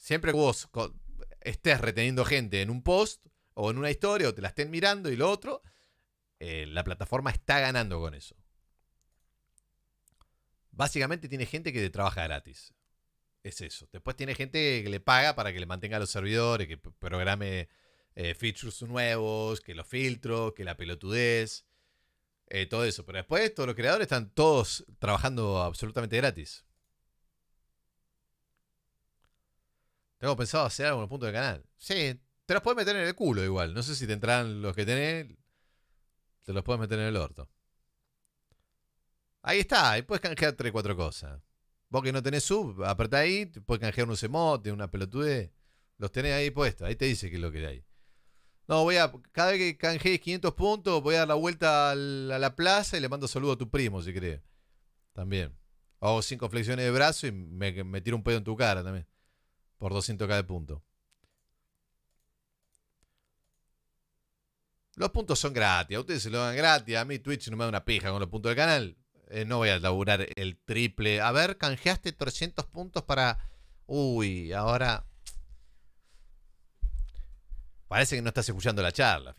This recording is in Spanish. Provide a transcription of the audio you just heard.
siempre que vos estés reteniendo gente en un post o en una historia o te la estén mirando y lo otro, eh, la plataforma está ganando con eso. Básicamente tiene gente que trabaja gratis. Es eso. Después tiene gente que le paga para que le mantenga los servidores, que programe eh, features nuevos, que los filtros, que la pelotudez, eh, todo eso. Pero después todos los creadores están todos trabajando absolutamente gratis. Tengo pensado hacer algo en el punto del canal. Sí, te los puedes meter en el culo igual. No sé si te entrarán los que tenés. Te los puedes meter en el orto. Ahí está, ahí puedes canjear tres cuatro cosas. Vos que no tenés sub, apretá ahí, puedes canjear un semote una pelotude. Los tenés ahí puestos, ahí te dice que es lo que hay. No, voy a. Cada vez que canjees 500 puntos, voy a dar la vuelta a la, plaza y le mando saludo a tu primo, si cree También. Hago cinco flexiones de brazo y me tiro un pedo en tu cara también por 200k de punto. Los puntos son gratis, a ustedes se lo dan gratis, a mí Twitch no me da una pija con los puntos del canal. Eh, no voy a laburar el triple. A ver, canjeaste 300 puntos para... Uy, ahora... Parece que no estás escuchando la charla.